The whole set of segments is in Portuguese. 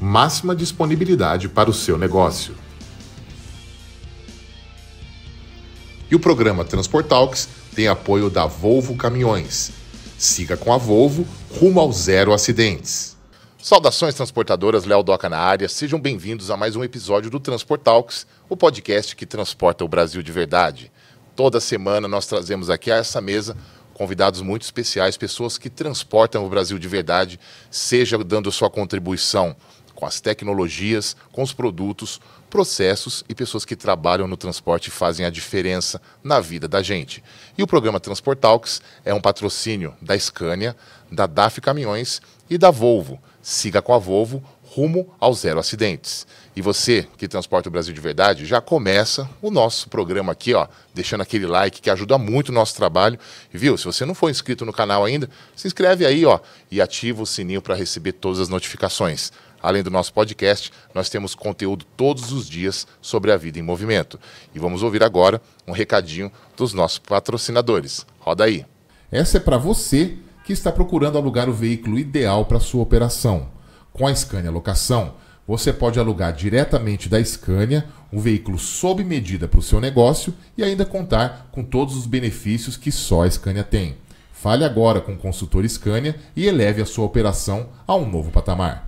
máxima disponibilidade para o seu negócio. E o programa Transportalks tem apoio da Volvo Caminhões. Siga com a Volvo rumo ao zero acidentes. Saudações transportadoras, Léo Doca na área. Sejam bem-vindos a mais um episódio do Transportalks, o podcast que transporta o Brasil de verdade. Toda semana nós trazemos aqui a essa mesa convidados muito especiais, pessoas que transportam o Brasil de verdade, seja dando sua contribuição com as tecnologias, com os produtos, processos e pessoas que trabalham no transporte e fazem a diferença na vida da gente. E o programa Transportalks é um patrocínio da Scania, da DAF Caminhões e da Volvo. Siga com a Volvo rumo ao zero acidentes. E você que transporta o Brasil de verdade, já começa o nosso programa aqui, ó, deixando aquele like que ajuda muito o nosso trabalho. E, viu? Se você não for inscrito no canal ainda, se inscreve aí, ó, e ativa o sininho para receber todas as notificações. Além do nosso podcast, nós temos conteúdo todos os dias sobre a vida em movimento. E vamos ouvir agora um recadinho dos nossos patrocinadores. Roda aí. Essa é para você que está procurando alugar o veículo ideal para sua operação. Com a Scania Locação, você pode alugar diretamente da Scania um veículo sob medida para o seu negócio e ainda contar com todos os benefícios que só a Scania tem. Fale agora com o consultor Scania e eleve a sua operação a um novo patamar.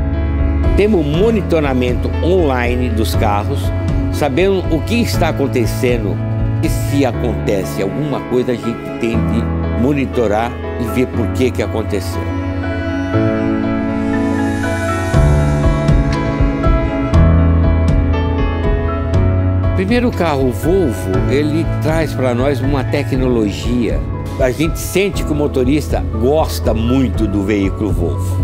Temos monitoramento online dos carros, sabendo o que está acontecendo. E se acontece alguma coisa, a gente tem de monitorar e ver por que, que aconteceu. Primeiro carro Volvo, ele traz para nós uma tecnologia. A gente sente que o motorista gosta muito do veículo Volvo.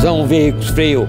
São veículos freio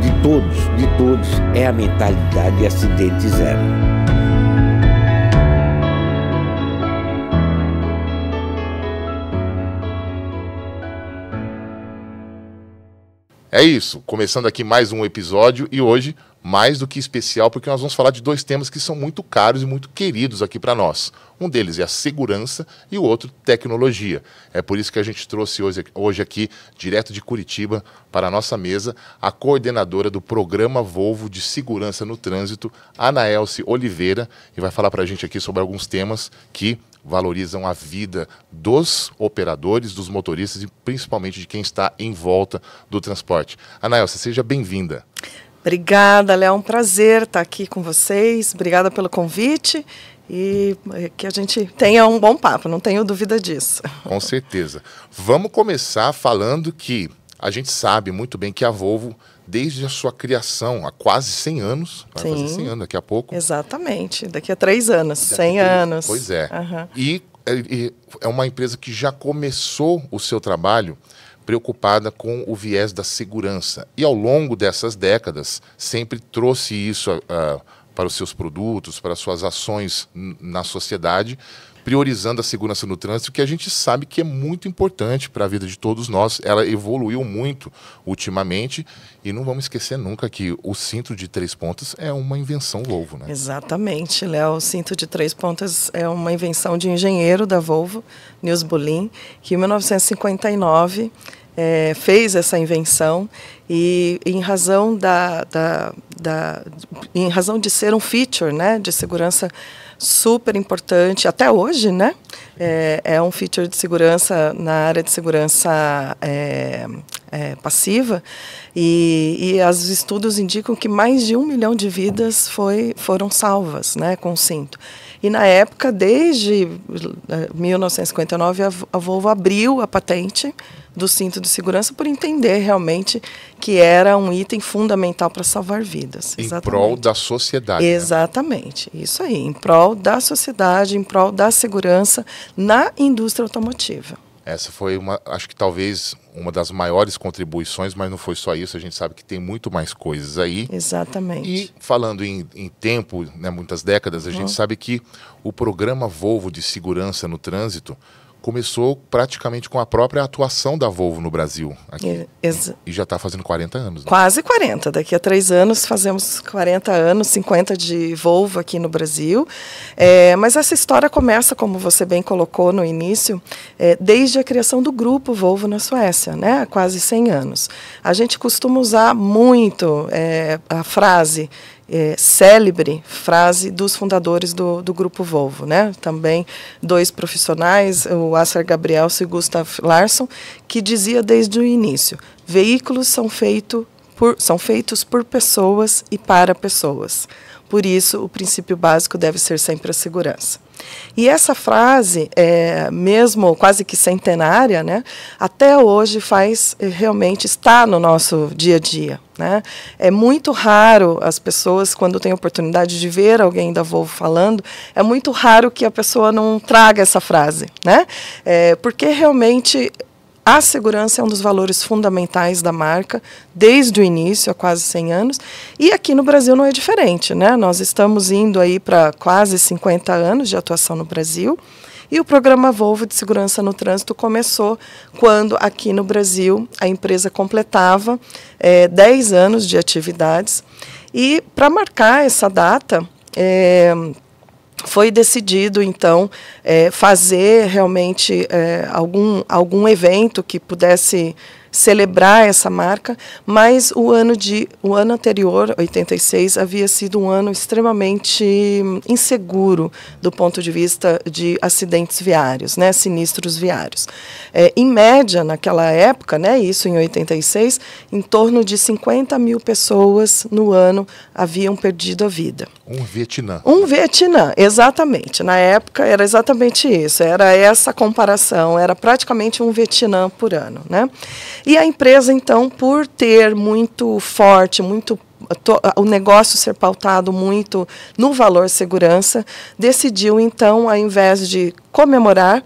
de todos, de todos, é a mentalidade acidente zero. É isso, começando aqui mais um episódio e hoje mais do que especial, porque nós vamos falar de dois temas que são muito caros e muito queridos aqui para nós. Um deles é a segurança e o outro, tecnologia. É por isso que a gente trouxe hoje, hoje aqui, direto de Curitiba, para a nossa mesa, a coordenadora do programa Volvo de Segurança no Trânsito, Anaelce Oliveira, e vai falar para a gente aqui sobre alguns temas que valorizam a vida dos operadores, dos motoristas e principalmente de quem está em volta do transporte. Anaelce, seja bem-vinda. Obrigada, Léo. É um prazer estar aqui com vocês. Obrigada pelo convite e eh, que a gente tenha um bom papo, não tenho dúvida disso. Com certeza. Vamos começar falando que a gente sabe muito bem que a Volvo, desde a sua criação, há quase 100 anos, vai Sim. fazer 100 anos daqui a pouco. Exatamente, daqui a três anos, daqui 100 três, anos. Pois é. Uhum. e é uma empresa que já começou o seu trabalho preocupada com o viés da segurança. E ao longo dessas décadas, sempre trouxe isso uh, para os seus produtos, para as suas ações na sociedade, priorizando a segurança no trânsito, que a gente sabe que é muito importante para a vida de todos nós. Ela evoluiu muito ultimamente e não vamos esquecer nunca que o cinto de três pontas é uma invenção Volvo, né? Exatamente, Léo. O cinto de três pontas é uma invenção de engenheiro da Volvo, Nils Bulin, que em 1959 é, fez essa invenção e em razão da, da, da, em razão de ser um feature né, de segurança super importante até hoje, né? É, é um feature de segurança na área de segurança é, é, passiva e, e os estudos indicam que mais de um milhão de vidas foi, foram salvas, né, com o cinto. E na época, desde 1959, eh, a Volvo abriu a patente do cinto de segurança por entender realmente que era um item fundamental para salvar vidas. Em Exatamente. prol da sociedade. Né? Exatamente, né? isso aí, em prol da sociedade, em prol da segurança na indústria automotiva. Essa foi uma, acho que talvez uma das maiores contribuições, mas não foi só isso, a gente sabe que tem muito mais coisas aí. Exatamente. E falando em, em tempo, né, muitas décadas, a uhum. gente sabe que o programa Volvo de segurança no trânsito começou praticamente com a própria atuação da Volvo no Brasil. Aqui. Ex e já está fazendo 40 anos. Né? Quase 40. Daqui a três anos fazemos 40 anos, 50 de Volvo aqui no Brasil. É, mas essa história começa, como você bem colocou no início, é, desde a criação do grupo Volvo na Suécia, né? há quase 100 anos. A gente costuma usar muito é, a frase é, célebre frase dos fundadores do, do grupo Volvo, né? Também dois profissionais, o Asser Gabriel e Gustav Larsson, que dizia desde o início: veículos são, feito por, são feitos por pessoas e para pessoas. Por isso, o princípio básico deve ser sempre a segurança. E essa frase, é, mesmo quase que centenária, né, até hoje faz eh, realmente está no nosso dia a dia. Né? É muito raro as pessoas, quando têm oportunidade de ver alguém da Volvo falando, é muito raro que a pessoa não traga essa frase, né? É, porque realmente a segurança é um dos valores fundamentais da marca desde o início, há quase 100 anos, e aqui no Brasil não é diferente, né? Nós estamos indo aí para quase 50 anos de atuação no Brasil. E o programa Volvo de Segurança no Trânsito começou quando, aqui no Brasil, a empresa completava é, 10 anos de atividades. E, para marcar essa data, é, foi decidido então é, fazer realmente é, algum, algum evento que pudesse celebrar essa marca, mas o ano de o ano anterior, 86, havia sido um ano extremamente inseguro do ponto de vista de acidentes viários, né, sinistros viários. É, em média, naquela época, né, isso em 86, em torno de 50 mil pessoas no ano haviam perdido a vida. Um Vietnã. Um Vietnã, exatamente. Na época era exatamente isso. Era essa comparação. Era praticamente um Vietnã por ano, né? E a empresa, então, por ter muito forte, muito o negócio ser pautado muito no valor segurança, decidiu então, ao invés de comemorar,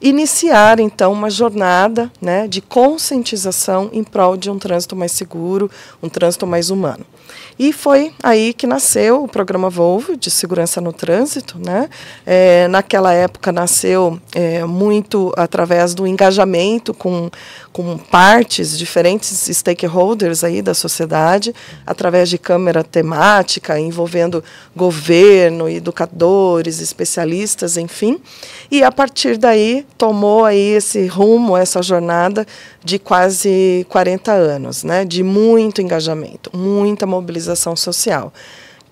iniciar então uma jornada né, de conscientização em prol de um trânsito mais seguro, um trânsito mais humano. E foi aí que nasceu o programa Volvo de segurança no trânsito. Né? É, naquela época nasceu é, muito através do engajamento com, com partes, diferentes stakeholders aí da sociedade, através de câmera temática, envolvendo governo, educadores, especialistas, enfim. E a partir daí tomou aí esse rumo, essa jornada de quase 40 anos, né? de muito engajamento, muita mobilização social,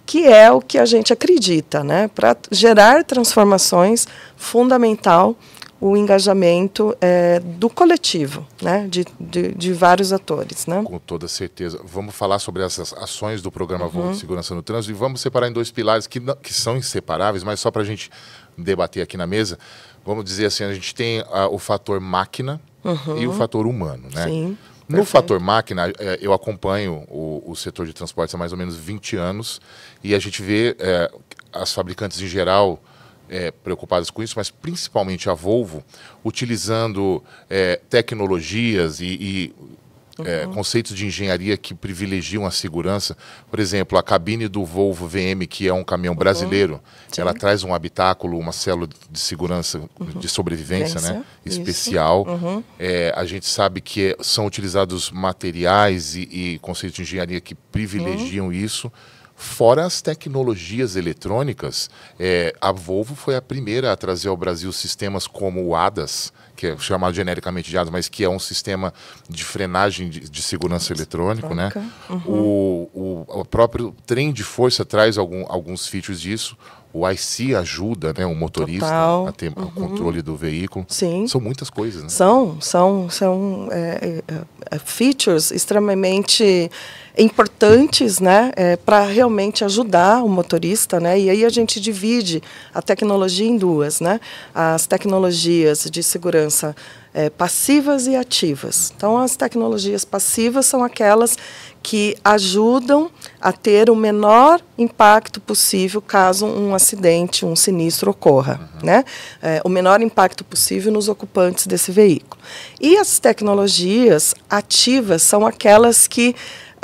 que é o que a gente acredita, né? Para gerar transformações, fundamental o engajamento é, do coletivo, né? De, de, de, vários atores. Né? Com toda certeza. Vamos falar sobre essas ações do programa uhum. de Segurança no Trânsito e vamos separar em dois pilares que, não, que são inseparáveis, mas só para a gente debater aqui na mesa, vamos dizer assim, a gente tem uh, o fator máquina uhum. e o fator humano. Né? Sim. Perfeito. No fator máquina, é, eu acompanho o, o, setor de transportes há mais ou menos 20 anos e a gente vê é, as fabricantes em geral é, preocupadas com isso, mas principalmente a Volvo, utilizando é, tecnologias e, e é, uhum. É, conceitos de engenharia que privilegiam a segurança. Por exemplo, a cabine do Volvo VM, que é um caminhão uhum. brasileiro, uhum. ela traz um habitáculo, uma célula de segurança, uhum. de sobrevivência né? especial. Uhum. É, a gente sabe que é, são utilizados materiais e, e, conceitos de engenharia que privilegiam uhum. isso. Fora as tecnologias eletrônicas, é, a Volvo foi a primeira a trazer ao Brasil sistemas como o ADAS, que é chamado genericamente de ADAS, mas que é um sistema de frenagem de, de segurança eletrônico, né? O, o, o, próprio trem de força traz algum, alguns features disso o IC ajuda né, o motorista Total. a ter uhum. o controle do veículo. Sim. São muitas coisas, né? São, são, são é, é, é, é features extremamente importantes né, é, para realmente ajudar o motorista. Né, e aí a gente divide a tecnologia em duas. Né, as tecnologias de segurança é, passivas e ativas. Então, as tecnologias passivas são aquelas que ajudam a ter o menor impacto possível caso um acidente, um sinistro ocorra, uhum. né? É, o menor impacto possível nos ocupantes desse veículo. E as tecnologias ativas são aquelas que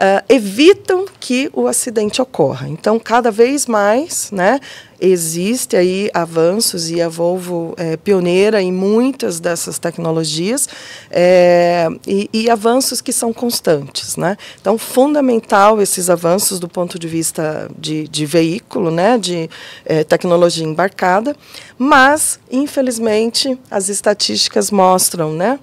uh, evitam que o acidente ocorra. Então, cada vez mais, né, existe aí avanços e a Volvo é pioneira em muitas dessas tecnologias é, e, e, avanços que são constantes, né? Então, fundamental esses avanços do ponto de vista de, de veículo, né? De é, tecnologia embarcada, mas infelizmente as estatísticas mostram, né?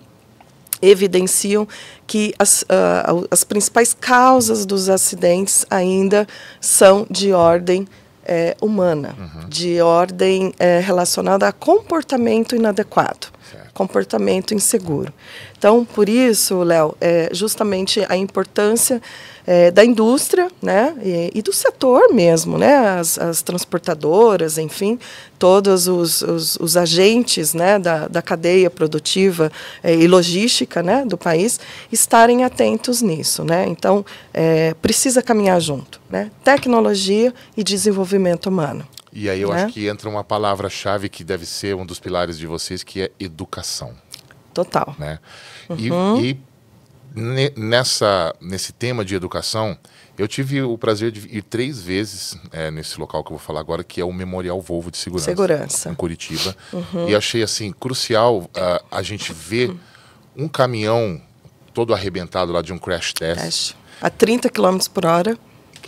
evidenciam que as, uh, as principais causas dos acidentes ainda são de ordem é, humana, uhum. de ordem é, relacionada a comportamento inadequado. Certo comportamento inseguro. Então, por isso, Léo, é justamente a importância é, da indústria né, e, e, do setor mesmo, né, as, as transportadoras, enfim, todos os, os, os agentes né, da, da cadeia produtiva é, e logística né, do país estarem atentos nisso. Né? Então, é, precisa caminhar junto, né? tecnologia e desenvolvimento humano. E aí eu né? acho que entra uma palavra-chave que deve ser um dos pilares de vocês, que é educação. Total. Né? Uhum. E, e nessa, nesse tema de educação, eu tive o prazer de ir três vezes é, nesse local que eu vou falar agora, que é o Memorial Volvo de Segurança, Segurança. em Curitiba. Uhum. E achei assim crucial uh, a gente ver um caminhão todo arrebentado lá de um crash test. Crash. A 30 km por hora.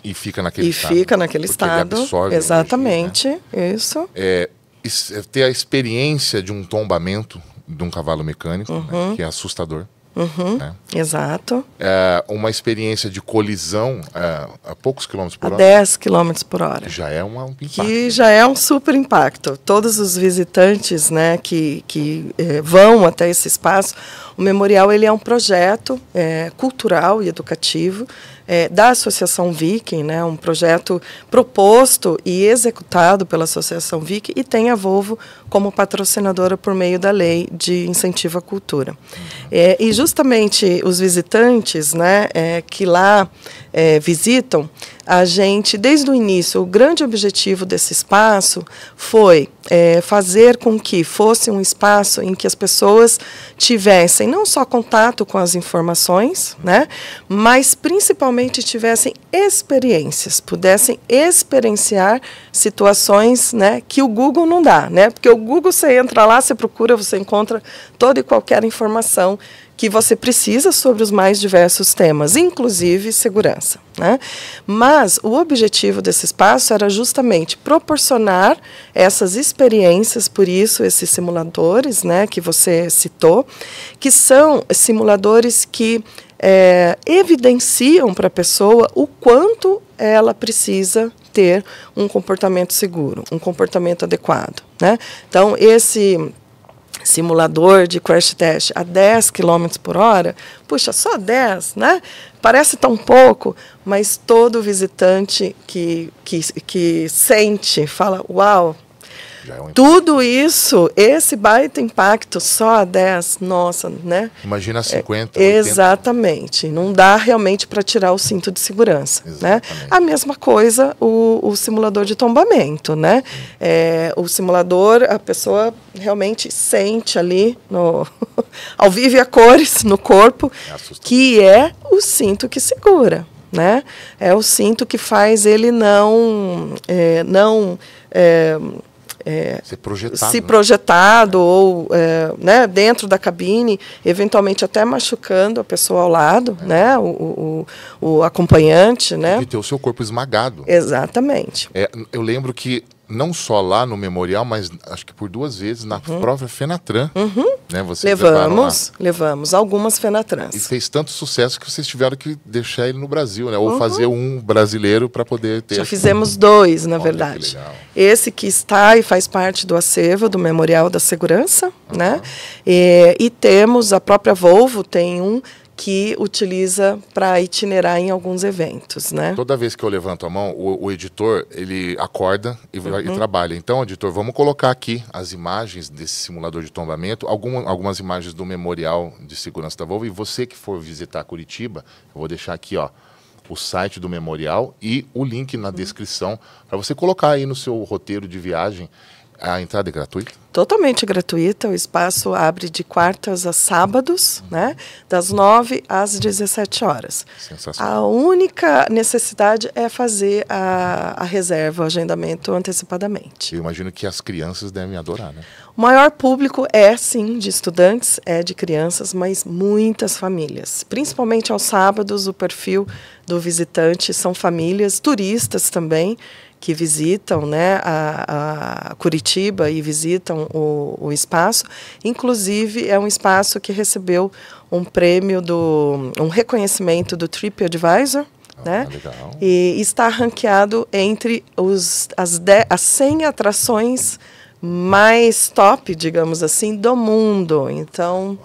E fica naquele e estado. E fica naquele estado. absorve Exatamente, energia, né? É, isso. É, ter a experiência de um tombamento de um cavalo mecânico, né, uhum. né? que é assustador. Uhum, né? Exato. É, uma experiência de colisão é, a poucos quilômetros por a hora. 10 quilômetros por hora. Já é um, um impacto. Que né? já é um super impacto. Todos os visitantes né, que, que é, vão até esse espaço o memorial ele é um projeto é, cultural e educativo é, da Associação Viking, né, um projeto proposto e executado pela Associação Viking e tem a Volvo como patrocinadora por meio da lei de incentivo à cultura. É, e justamente os visitantes né, é, que lá é, visitam, a gente, desde o início, o grande objetivo desse espaço foi é, fazer com que fosse um espaço em que as pessoas tivessem não só contato com as informações, né, mas principalmente tivessem experiências, pudessem experienciar situações né, que o Google não dá, né, porque o Google você entra lá, você procura, você encontra toda e qualquer informação que você precisa sobre os mais diversos temas, inclusive segurança. Né? Mas o objetivo desse espaço era justamente proporcionar essas experiências, por isso esses simuladores né, que você citou, que são simuladores que é, evidenciam para a pessoa o quanto ela precisa ter um comportamento seguro, um comportamento adequado. Né? Então, esse simulador de crash test a 10 km por hora, puxa, só 10, né? Parece tão pouco, mas todo visitante que, que, que sente, fala, uau, é um Tudo isso, esse baita impacto só a 10, nossa, né? Imagina 50. É, exatamente. Não dá realmente para tirar o cinto de segurança. Né? A mesma coisa o, o simulador de tombamento, né? Hum. É, o simulador, a pessoa realmente sente ali no ao vivo a cores no corpo, é que é o cinto que segura. Né? É o cinto que faz ele não, é, não é, é, se projetado, se né? projetado né? ou é, né, dentro da cabine, eventualmente até machucando a pessoa ao lado, é. né, o, o, o acompanhante, né? E ter o seu corpo esmagado. Exatamente. É, eu lembro que não só lá no memorial, mas acho que por duas vezes na uhum. própria Fenatran. Uhum. Né, vocês levamos, levamos algumas Fenatrans. E fez tanto sucesso que vocês tiveram que deixar ele no Brasil, né? Ou uhum. fazer um brasileiro para poder ter. Já fizemos dois, na Olha, verdade. Que Esse que está e faz parte do acervo do Memorial da Segurança, né? E, e temos a própria Volvo tem um que utiliza para itinerar em alguns eventos, né? Toda vez que eu levanto a mão, o, o editor ele acorda e, uhum. e, trabalha. Então, editor, vamos colocar aqui as imagens desse simulador de tombamento, algum, algumas imagens do memorial de segurança da Volvo. E você que for visitar Curitiba, eu vou deixar aqui, ó, o site do memorial e o link na uhum. descrição para você colocar aí no seu roteiro de viagem a entrada é gratuita? Totalmente gratuita. O espaço abre de quartas a sábados, né? Das 9 às 17 horas. Sensacional. A única necessidade é fazer a, a reserva, o agendamento antecipadamente. Eu imagino que as crianças devem adorar, né? O maior público é, sim, de estudantes, é de crianças, mas muitas famílias. Principalmente aos sábados, o perfil do visitante são famílias, turistas também que visitam né, a, a Curitiba e visitam o, o, espaço. Inclusive, é um espaço que recebeu um prêmio, do um reconhecimento do TripAdvisor. Ah, né? Legal. E está ranqueado entre os, as, de, as 100 atrações mais top, digamos assim, do mundo. Então,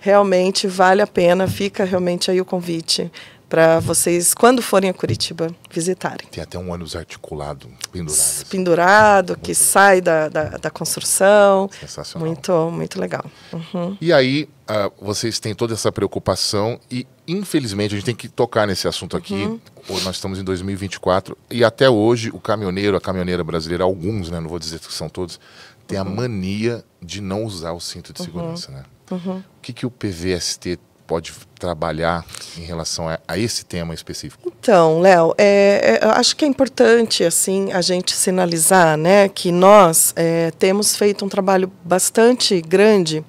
realmente vale a pena, fica realmente aí o convite para vocês, quando forem a Curitiba, visitarem. Tem até um ônibus articulado, pendurado. Assim. Pendurado, que sai da, da, da, construção. Sensacional. Muito, muito legal. Uhum. E aí, uh, vocês têm toda essa preocupação e, infelizmente, a gente tem que tocar nesse assunto aqui. Uhum. Nós estamos em 2024 e até hoje o caminhoneiro, a caminhoneira brasileira, alguns, né, não vou dizer que são todos, tem uhum. a mania de não usar o cinto de uhum. segurança, né? Uhum. O que, que o PVST pode trabalhar em relação a, a esse tema específico? Então, Léo, é, é, acho que é importante assim a gente sinalizar, né, que nós é, temos feito um trabalho bastante grande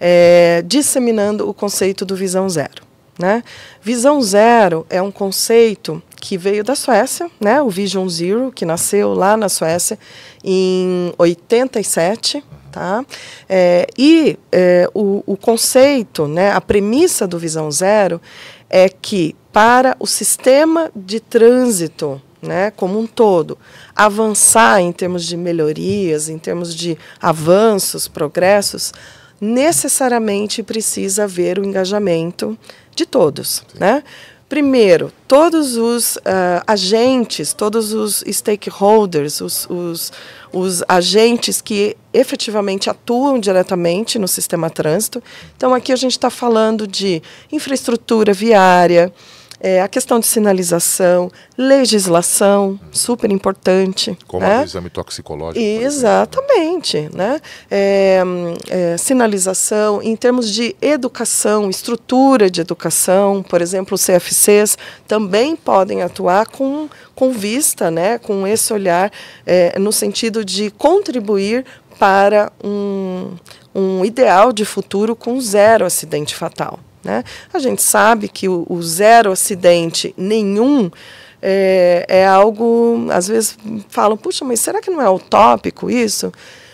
é, disseminando o conceito do visão zero. Né? Visão zero é um conceito que veio da Suécia, né? O Vision Zero, que nasceu lá na Suécia em 87. Tá? É, e é, o, o conceito, né, a premissa do Visão Zero é que para o sistema de trânsito né, como um todo, avançar em termos de melhorias, em termos de avanços, progressos, necessariamente precisa haver o engajamento de todos. Né? Primeiro, todos os uh, agentes, todos os stakeholders, os, os, os, agentes que efetivamente atuam diretamente no sistema trânsito. Então, aqui a gente está falando de infraestrutura viária, é, a questão de sinalização, legislação, super importante. Como né? o exame toxicológico. Né? Exatamente. né? É, hum, é, sinalização, em termos de educação, estrutura de educação, por exemplo, os CFCs também podem atuar com, com vista, né? com esse olhar, é, no sentido de contribuir para um, um ideal de futuro com zero acidente fatal. Né? A gente sabe que o, o zero acidente nenhum é, é, algo. Às vezes falam, puxa, mas será que não é utópico isso?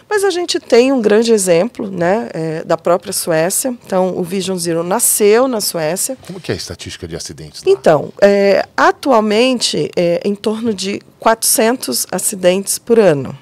Mas a gente tem um grande exemplo né, é, da própria Suécia. Então, o Vision Zero nasceu na Suécia. Como que é a estatística de acidentes? Lá? Então, é, atualmente, é, em torno de 400 acidentes por ano.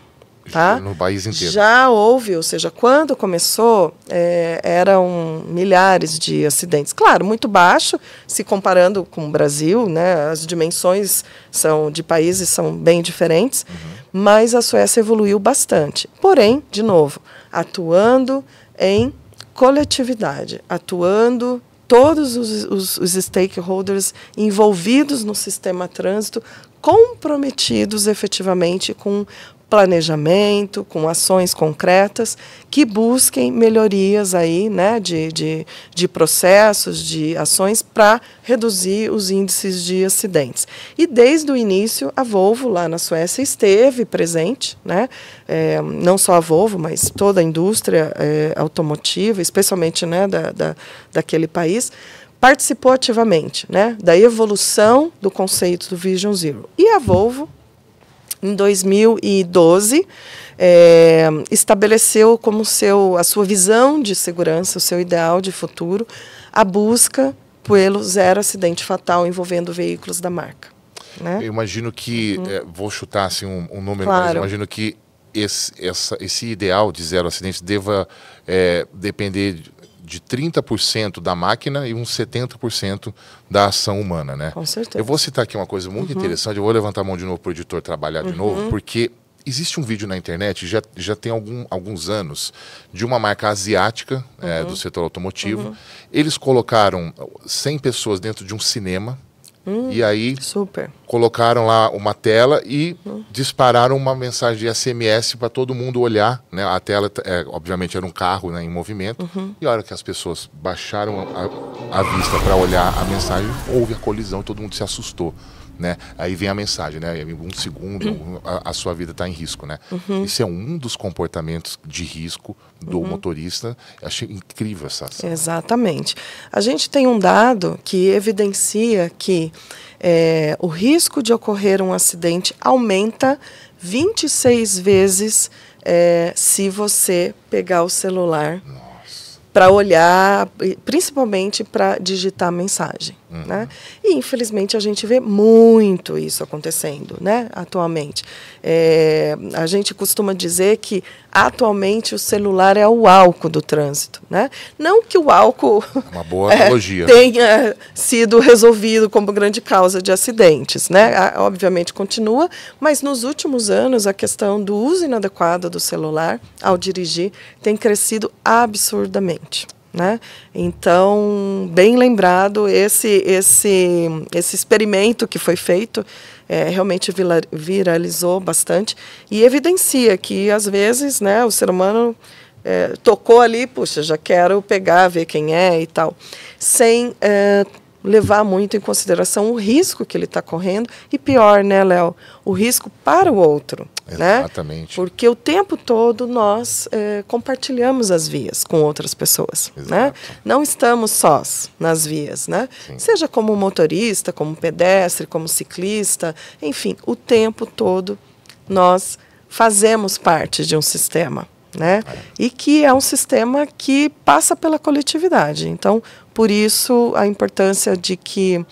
Tá? No país inteiro. Já houve, ou seja, quando começou, é, eram milhares de acidentes. Claro, muito baixo, se comparando com o Brasil, né, as dimensões são de países são bem diferentes, uhum. mas a Suécia evoluiu bastante. Porém, de novo, atuando em coletividade, atuando todos os, os, os stakeholders envolvidos no sistema trânsito comprometidos efetivamente com planejamento, com ações concretas que busquem melhorias aí, né, de, de, de processos, de ações para reduzir os índices de acidentes. E desde o início, a Volvo lá na Suécia esteve presente, né, é, não só a Volvo, mas toda a indústria é, automotiva, especialmente né, da, da, daquele país, participou ativamente né, da evolução do conceito do Vision Zero. E a Volvo em 2012, é, eh, estabeleceu como seu, a sua visão de segurança, o seu ideal de futuro, a busca pelo zero acidente fatal envolvendo veículos da marca. Né? Eu imagino que, uhum. é, vou chutar assim, um, um número, claro. mas imagino que esse, essa, esse ideal de zero acidente deva é, depender de 30% da máquina e uns 70% da ação humana, né? Com certeza. Eu vou citar aqui uma coisa muito uhum. interessante, eu vou levantar a mão de novo para o editor trabalhar de novo, uhum. porque existe um vídeo na internet, já, já tem algum, alguns anos, de uma marca asiática é, uhum. é, do setor automotivo. Uhum. Eles colocaram 100 pessoas dentro de um cinema, Hum, e aí super. colocaram lá uma tela e hum. dispararam uma mensagem de SMS para todo mundo olhar. Né? A tela, é, obviamente, era um carro né, em movimento. Uhum. E a hora que as pessoas baixaram a, a vista para olhar a mensagem, houve a colisão e todo mundo se assustou né? Aí vem a mensagem, né? Um segundo, uhum. a, a, sua vida está em risco, né? Uhum. Esse é um dos comportamentos de risco do uhum. motorista. Achei incrível essa, Ação. Exatamente. A gente tem um dado que evidencia que é, o risco de ocorrer um acidente aumenta 26 vezes é, se você pegar o celular para olhar, principalmente para digitar mensagem. Uhum. Né? E, infelizmente, a gente vê muito isso acontecendo né? atualmente. É, a gente costuma dizer que, atualmente, o celular é o álcool do trânsito. Né? Não que o álcool é uma boa é, tenha sido resolvido como grande causa de acidentes. Né? A, obviamente, continua, mas nos últimos anos, a questão do uso inadequado do celular ao dirigir tem crescido absurdamente. Né? Então, bem lembrado, esse, esse, esse experimento que foi feito é, realmente viralizou bastante e evidencia que, às vezes, né, o ser humano é, tocou ali, puxa, já quero pegar, ver quem é e tal, sem é, levar muito em consideração o risco que ele está correndo e pior, né, Léo, o risco para o outro. Né? Exatamente. Né? Porque o tempo todo nós é, compartilhamos as vias com outras pessoas, né? Exato. né? Não estamos sós nas vias, né? Sim. Seja como motorista, como pedestre, como ciclista, enfim, o tempo todo nós fazemos parte de um sistema. Né? É. E que é um sistema que passa pela coletividade. Então, por isso, a importância de que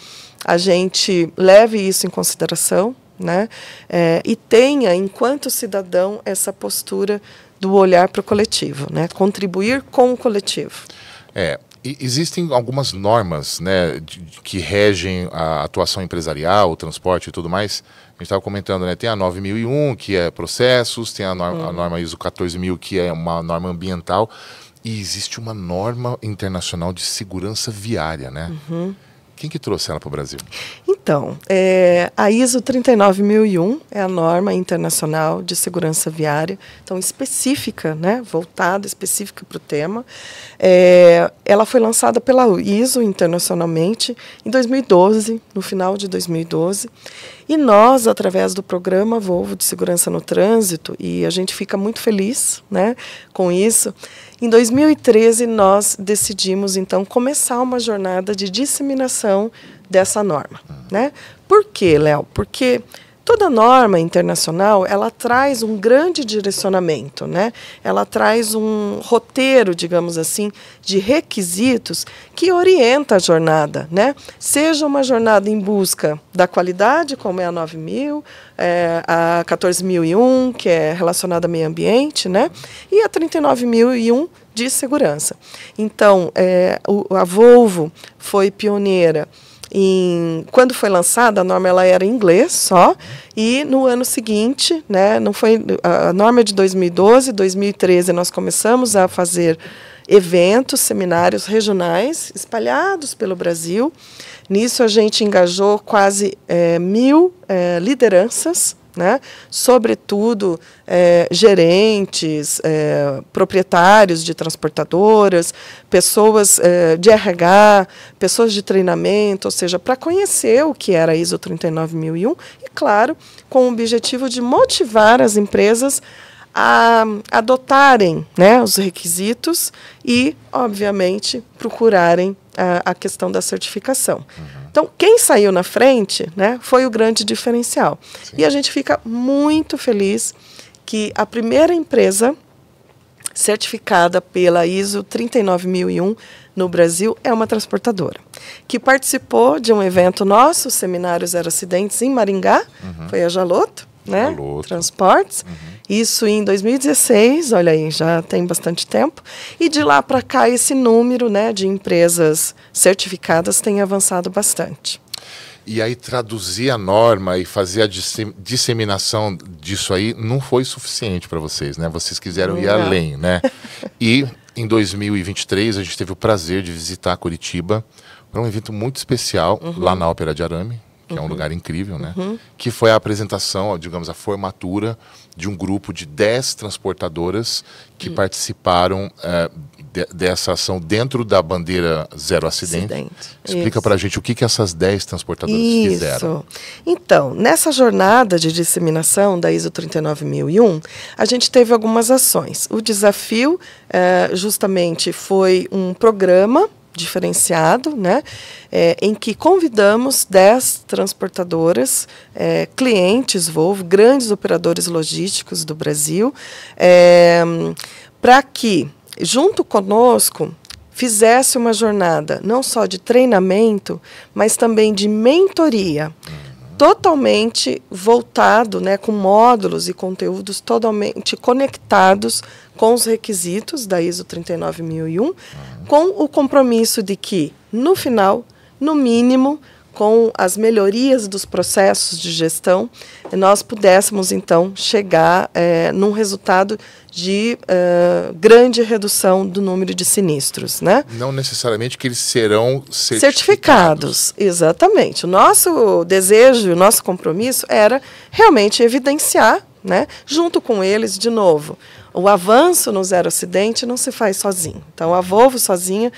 a gente leve isso em consideração né? É, e tenha, enquanto cidadão, essa postura do olhar para o coletivo, né? contribuir com o coletivo. É, existem algumas normas né, de, de, que regem a atuação empresarial, o transporte e tudo mais. A gente estava comentando, né, tem a 9001, que é processos, tem a uhum. norma, hum. a norma ISO 14000, que é uma norma ambiental. E existe uma norma internacional de segurança viária, né? Uhum. Quem que trouxe ela para o Brasil? Então, é, a ISO 39001 é a norma internacional de segurança viária, então específica, né, voltada específica para o tema. É, ela foi lançada pela ISO internacionalmente em 2012, no final de 2012. E nós, através do programa Volvo de Segurança no Trânsito, e a gente fica muito feliz né, com isso, em 2013 nós decidimos então começar uma jornada de disseminação dessa norma. Né? Por quê, Léo? Porque toda norma internacional ela traz um grande direcionamento, né? Ela traz um roteiro, digamos assim, de requisitos que orienta a jornada, né? Seja uma jornada em busca da qualidade, como é a 9000, é, a 14001, que é relacionada ao meio ambiente, né? E a 39001 de segurança. Então, é, o, a Volvo foi pioneira em, quando foi lançada, a norma ela era em inglês só, e no ano seguinte, né, não foi, a norma é de 2012, 2013 nós começamos a fazer eventos, seminários regionais espalhados pelo Brasil. Nisso a gente engajou quase é, mil é, lideranças né? sobretudo é, gerentes, é, proprietários de transportadoras, pessoas é, de RH, pessoas de treinamento, ou seja, para conhecer o que era a ISO 39001 e, claro, com o objetivo de motivar as empresas a adotarem né, os requisitos e, obviamente, procurarem a, a questão da certificação. Uhum. Então, quem saiu na frente né, foi o grande diferencial. Sim. E a gente fica muito feliz que a primeira empresa certificada pela ISO 39001 no Brasil é uma transportadora que participou de um evento nosso, Seminário Zero Acidentes em Maringá, uhum. foi a Jaloto, né? Jaloto. Transportes. Uhum. Isso em 2016, olha aí, já tem bastante tempo. E de lá para cá, esse número né, de empresas certificadas tem avançado bastante. E aí traduzir a norma e fazer a disse disseminação disso aí não foi suficiente para vocês, né? Vocês quiseram ir além, né? e em 2023 a gente teve o prazer de visitar Curitiba para um evento muito especial uhum. lá na Ópera de Arame, que uhum. é um uhum. lugar incrível, né? Uhum. Que foi a apresentação, digamos, a formatura de um grupo de 10 transportadoras que hum. participaram eh, de, dessa ação dentro da bandeira Zero Acidente. acidente. Explica para a gente o que, que essas 10 transportadoras Isso. fizeram. Então, nessa jornada de disseminação da ISO 39001, a gente teve algumas ações. O desafio, eh, justamente, foi um programa diferenciado, né, é, em que convidamos 10 transportadoras, é, clientes Volvo, grandes operadores logísticos do Brasil, é, para que, junto conosco, fizesse uma jornada não só de treinamento, mas também de mentoria totalmente voltado, né, com módulos e conteúdos totalmente conectados com os requisitos da ISO 39001, com o compromisso de que, no final, no mínimo, com as melhorias dos processos de gestão, nós pudéssemos então chegar é, num resultado de eh, grande redução do número de sinistros, né? Não necessariamente que eles serão certificados. certificados. Exatamente. O nosso desejo, o nosso compromisso era realmente evidenciar, né, junto com eles de novo, o avanço no zero acidente não se faz sozinho. Então, a Volvo sozinha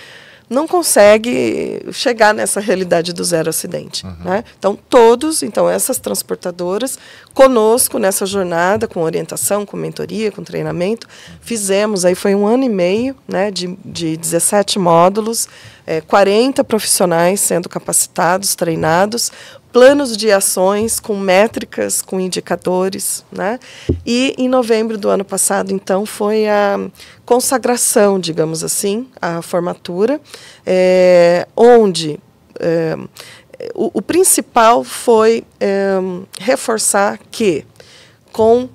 não consegue chegar nessa realidade do zero acidente. Uhum. Né? Então, todos, então essas transportadoras, conosco nessa jornada, com orientação, com mentoria, com treinamento, fizemos, aí foi um ano e meio né, de, de 17 módulos, é, eh, 40 profissionais sendo capacitados, treinados, planos de ações com métricas, com indicadores, né? E em novembro do ano passado, então, foi a consagração, digamos assim, a formatura, é, onde é, o, o, principal foi é, reforçar que com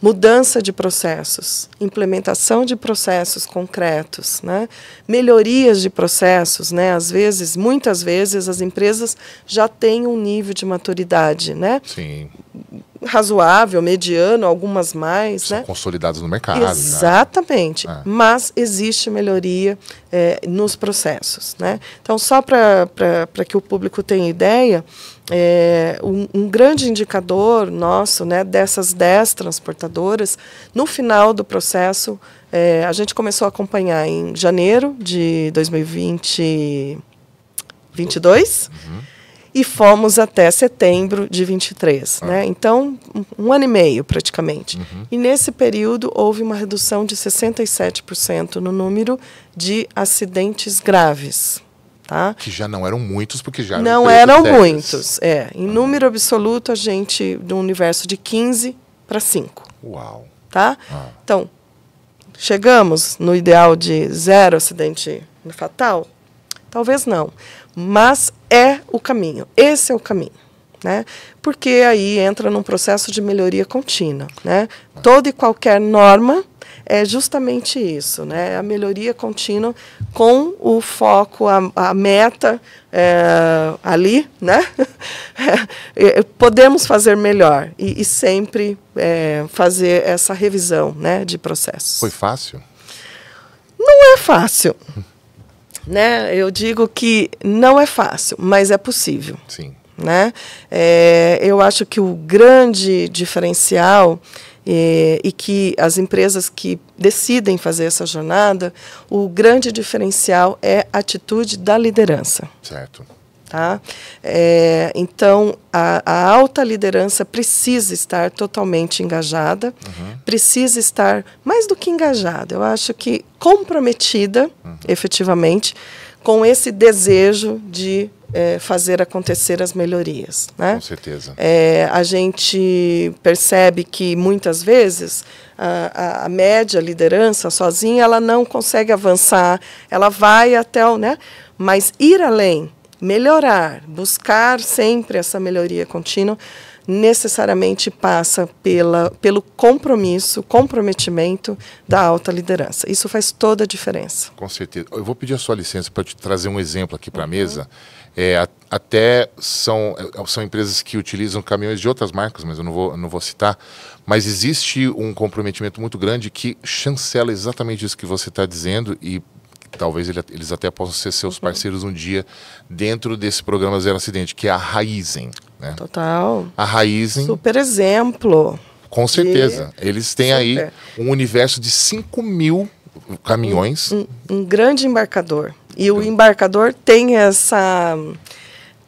mudança de processos, implementação de processos concretos, né? melhorias de processos, né? Às vezes, muitas vezes as empresas já têm um nível de maturidade, né? Sim razoável, mediano, algumas mais. São né? consolidadas no mercado. Né? Exatamente. Né? Mas existe melhoria é, nos processos. Né? Então, só para que o público tenha ideia, é, um, um, grande indicador nosso né, dessas 10 transportadoras, no final do processo, é, a gente começou a acompanhar em janeiro de 2020. 22? Uhum e fomos até setembro de 23, ah. né? Então, um ano e meio praticamente. Uhum. E nesse período houve uma redução de 67% no número de acidentes graves. Tá? Que já não eram muitos, porque já Não eram, muitos, é. Em uhum. número absoluto, a gente, do universo de 15 para 5. Uau. Tá? Ah. Então, chegamos no ideal de zero acidente fatal? Talvez não. Mas é o caminho, esse é o caminho. Né? Porque aí entra num processo de melhoria contínua. Né? Toda e qualquer norma é justamente isso, né? A melhoria contínua com o foco, a, a meta é, ali, né? É, é, podemos fazer melhor e, e sempre é, fazer essa revisão, né, de processos. Foi fácil? Não é fácil né? Eu digo que não é fácil, mas é possível. Sim. Né? É, eu acho que o grande diferencial é, e que as empresas que decidem fazer essa jornada, o grande diferencial é a atitude da liderança. Certo. Tá? É, então, a, a, alta liderança precisa estar totalmente engajada, uhum. precisa estar, mais do que engajada, eu acho que comprometida, uhum. efetivamente, com esse desejo de é, fazer acontecer as melhorias. Né? Com certeza. É, a gente percebe que muitas vezes a, a, a, média liderança sozinha ela não consegue avançar, ela vai até o. Né? Mas ir além melhorar, buscar sempre essa melhoria contínua, necessariamente passa pela, pelo compromisso, comprometimento da alta liderança. Isso faz toda a diferença. Com certeza. Eu vou pedir a sua licença para te trazer um exemplo aqui para a uhum. mesa. É, até são, é, são empresas que utilizam caminhões de outras marcas, mas eu não vou, não vou citar. Mas existe um comprometimento muito grande que chancela exatamente isso que você está dizendo e talvez ele, eles até possam ser seus uhum. parceiros um dia dentro desse programa Zero Acidente, que é a Raizen. Né? Total. A Raizen. Super exemplo. Com certeza. De... Eles têm Super. aí um universo de 5 mil caminhões. Um, um, um grande embarcador. E o embarcador tem essa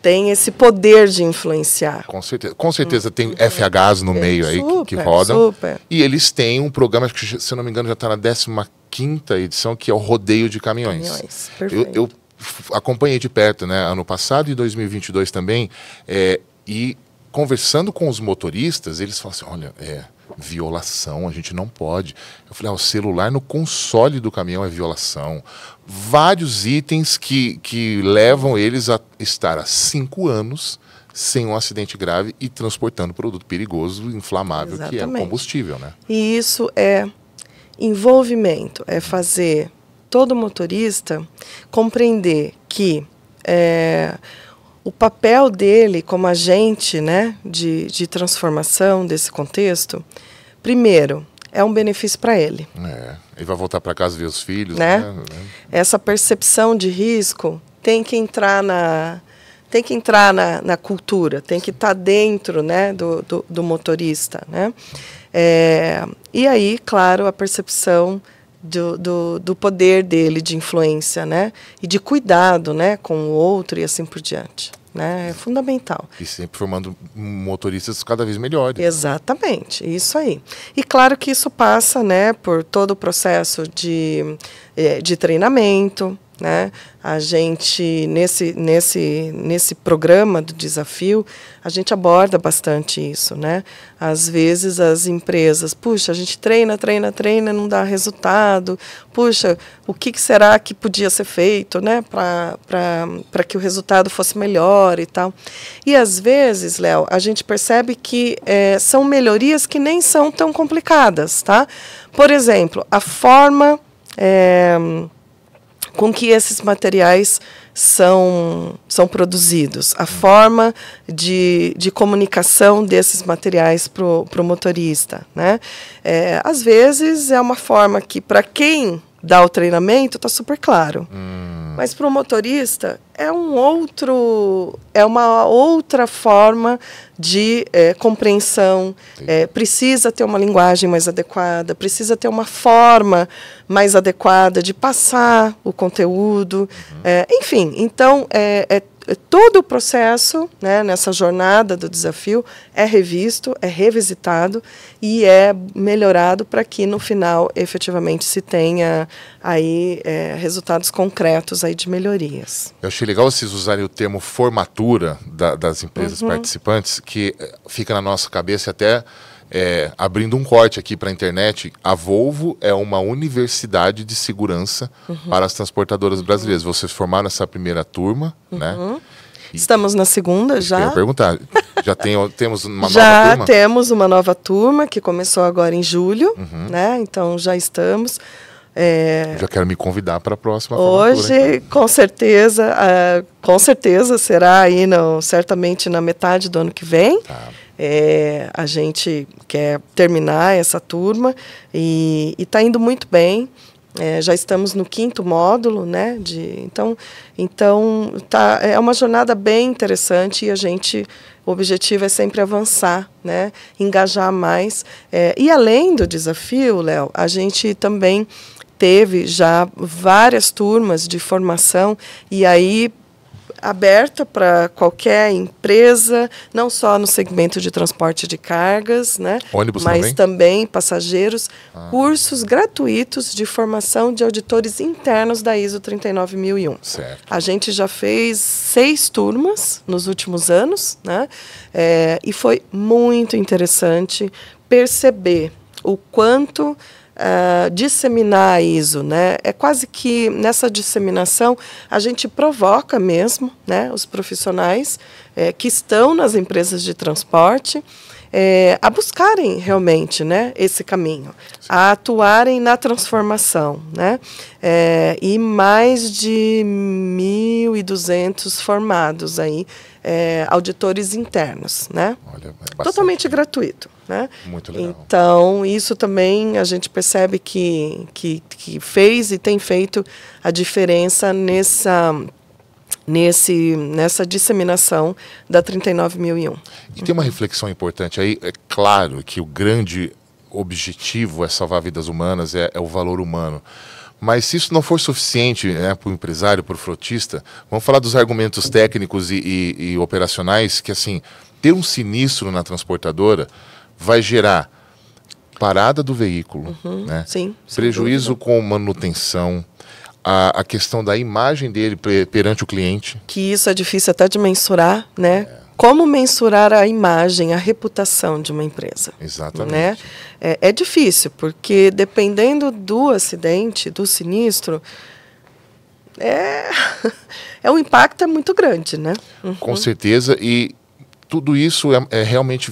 tem esse poder de influenciar. Com certeza, com certeza hum. tem uhum. FHs no é, meio super, aí que, que rodam. Super. E eles têm um programa que, se eu não me engano, já está na 15 quinta edição, que é o rodeio de caminhões. caminhões eu, eu, acompanhei de perto, né, ano passado e 2022 também, é, e conversando com os motoristas, eles falam assim, olha, é violação, a gente não pode. Eu falei, ah, o celular no console do caminhão é violação. Vários itens que, que levam eles a estar há cinco anos sem um acidente grave e transportando produto perigoso, inflamável, Exatamente. que é combustível, né? E isso é Envolvimento é fazer todo motorista compreender que é, o papel dele como agente né, de, de transformação desse contexto, primeiro, é um benefício para ele. É. Ele vai voltar para casa ver os filhos. Né? né? Essa percepção de risco tem que entrar na, tem que entrar na, na cultura, tem que estar tá dentro né, do, do, do motorista. Né? É, e aí, claro, a percepção do, do, do, poder dele de influência né, e de cuidado né, com o outro e assim por diante. Né? É fundamental. E sempre formando motoristas cada vez melhores. Exatamente, isso aí. E claro que isso passa né, por todo o processo de, eh, de treinamento, né? A gente, nesse, nesse, nesse programa do desafio, a gente aborda bastante isso. Né? Às vezes as empresas, puxa, a gente treina, treina, treina, não dá resultado. Puxa, o que, que será que podia ser feito né? para que o resultado fosse melhor e tal. E às vezes, Léo, a gente percebe que é, são melhorias que nem são tão complicadas. Tá? Por exemplo, a forma. É, com que esses materiais são, são produzidos, a forma de, de comunicação desses materiais para o motorista. Né? É, às vezes é uma forma que, para quem dá o treinamento, está super claro. Hum. Mas para o motorista é um outro, é uma outra forma de é, compreensão. É, precisa ter uma linguagem mais adequada, precisa ter uma forma mais adequada de passar o conteúdo. Uhum. É, enfim, então é, todo o processo né, nessa jornada do desafio é revisto, é revisitado e é melhorado para que no final efetivamente se tenha aí é, resultados concretos aí de melhorias. Eu achei legal vocês usarem o termo formatura da, das empresas uhum. participantes, que eh, fica na nossa cabeça até é, abrindo um corte aqui para a internet, a Volvo é uma universidade de segurança uhum. para as transportadoras uhum. brasileiras. Vocês formaram essa primeira turma, uhum. né? Estamos na segunda já. Eu ia perguntar. Já tem, temos uma já nova turma? Já temos uma nova turma que começou agora em julho, uhum. né? Então já estamos. É... Já quero me convidar para a próxima. Hoje, então. com certeza, uh, com certeza será aí, não, certamente na metade do ano que vem. Tá. É, a gente quer terminar essa turma e está indo muito bem. É, já estamos no quinto módulo, né? De, então, então tá, é uma jornada bem interessante e a gente, o objetivo é sempre avançar, né? Engajar mais. É, e além do desafio, Léo, a gente também teve já várias turmas de formação e aí aberta para qualquer empresa, não só no segmento de transporte de cargas, né? Ônibus mas também, também passageiros, ah. cursos gratuitos de formação de auditores internos da ISO 39001. Certo. A gente já fez seis turmas nos últimos anos, né? É, e foi muito interessante perceber o quanto uh, disseminar isso, né? É quase que nessa disseminação a gente provoca mesmo, né? Os profissionais é, que estão nas empresas de transporte é, a buscarem realmente né, esse caminho, a atuarem na transformação. Né? É, e mais de 1.200 formados aí, é, auditores internos, né? Olha, é Totalmente gratuito. Né? Muito legal. Então, isso também a gente percebe que, que, que fez e tem feito a diferença nessa nesse, nessa disseminação da 39.001. E tem uma reflexão importante aí. É claro que o grande objetivo é salvar vidas humanas, é, é o valor humano. Mas se isso não for suficiente né, para o empresário, para o frotista, vamos falar dos argumentos técnicos e, e, e operacionais que, assim, ter um sinistro na transportadora vai gerar parada do veículo, uhum, né? sim, prejuízo com manutenção, a, a questão da imagem dele perante o cliente. Que isso é difícil até de mensurar, né? É. Como mensurar a imagem, a reputação de uma empresa? Né? Exatamente. Né? É, é difícil, porque dependendo do acidente, do sinistro, é, é o impacto muito grande, né? Uhum. Com certeza, e tudo isso é, é realmente